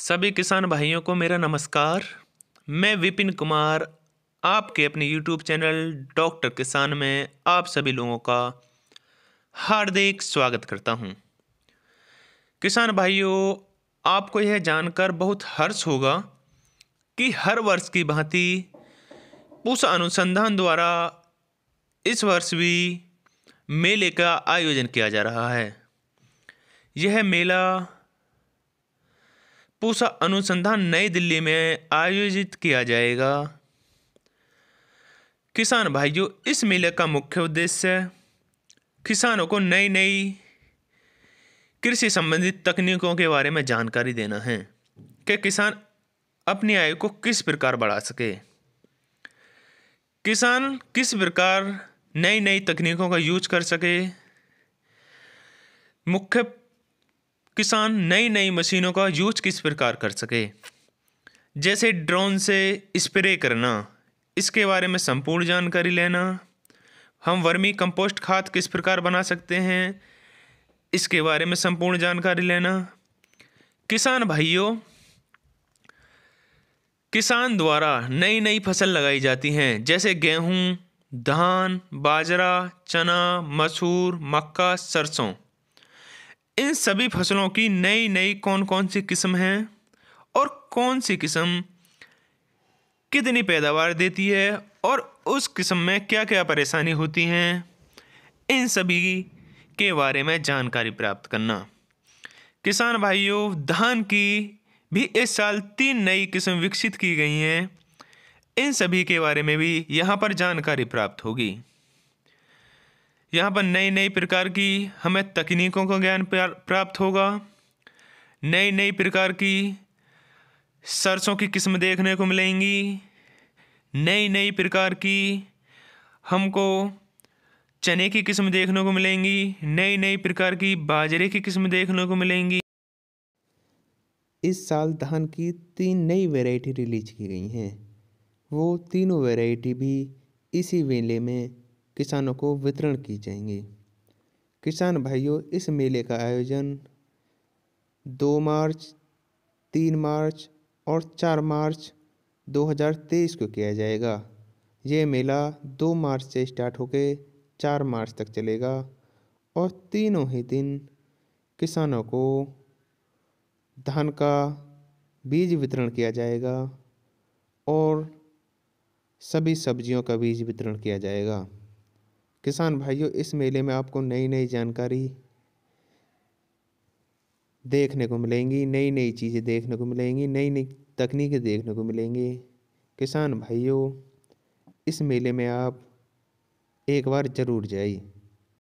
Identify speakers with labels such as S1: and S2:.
S1: सभी किसान भाइयों को मेरा नमस्कार मैं विपिन कुमार आपके अपने यूट्यूब चैनल डॉक्टर किसान में आप सभी लोगों का हार्दिक स्वागत करता हूं। किसान भाइयों आपको यह जानकर बहुत हर्ष होगा कि हर वर्ष की भांति उस अनुसंधान द्वारा इस वर्ष भी मेले का आयोजन किया जा रहा है यह मेला पूसा अनुसंधान नई दिल्ली में आयोजित किया जाएगा किसान भाइयों इस मेले का मुख्य उद्देश्य किसानों को नई नई कृषि संबंधित तकनीकों के बारे में जानकारी देना है कि किसान अपनी आय को किस प्रकार बढ़ा सके किसान किस प्रकार नई नई तकनीकों का यूज कर सके मुख्य किसान नई नई मशीनों का यूज किस प्रकार कर सके जैसे ड्रोन से स्प्रे करना इसके बारे में संपूर्ण जानकारी लेना हम वर्मी कंपोस्ट खाद किस प्रकार बना सकते हैं इसके बारे में संपूर्ण जानकारी लेना किसान भाइयों किसान द्वारा नई नई फसल लगाई जाती हैं जैसे गेहूं, धान बाजरा चना मसूर मक्का सरसों इन सभी फसलों की नई नई कौन कौन सी किस्म हैं और कौन सी किस्म कितनी पैदावार देती है और उस किस्म में क्या क्या परेशानी होती हैं इन सभी के बारे में जानकारी प्राप्त करना किसान भाइयों धान की भी इस साल तीन नई किस्म विकसित की गई हैं इन सभी के बारे में भी यहाँ पर जानकारी प्राप्त होगी यहाँ पर नई नई प्रकार की हमें तकनीकों का ज्ञान प्राप्त होगा नई नई प्रकार की सरसों की किस्म देखने को मिलेंगी नई नई प्रकार की हमको चने की किस्म देखने को मिलेंगी नई नई प्रकार की बाजरे की किस्म देखने को मिलेंगी
S2: इस साल धान की तीन नई वैरायटी रिलीज की गई हैं वो तीनों वैरायटी भी इसी मेले में किसानों को वितरण की जाएंगी किसान भाइयों इस मेले का आयोजन दो मार्च तीन मार्च और चार मार्च 2023 को किया जाएगा ये मेला दो मार्च से स्टार्ट होकर चार मार्च तक चलेगा और तीनों ही दिन किसानों को धान का बीज वितरण किया जाएगा और सभी सब्जियों का बीज वितरण किया जाएगा किसान भाइयों इस मेले में आपको नई नई जानकारी देखने को मिलेंगी नई नई चीज़ें देखने को मिलेंगी नई नई तकनीकें देखने को मिलेंगी किसान भाइयों इस मेले में आप एक बार ज़रूर जाइए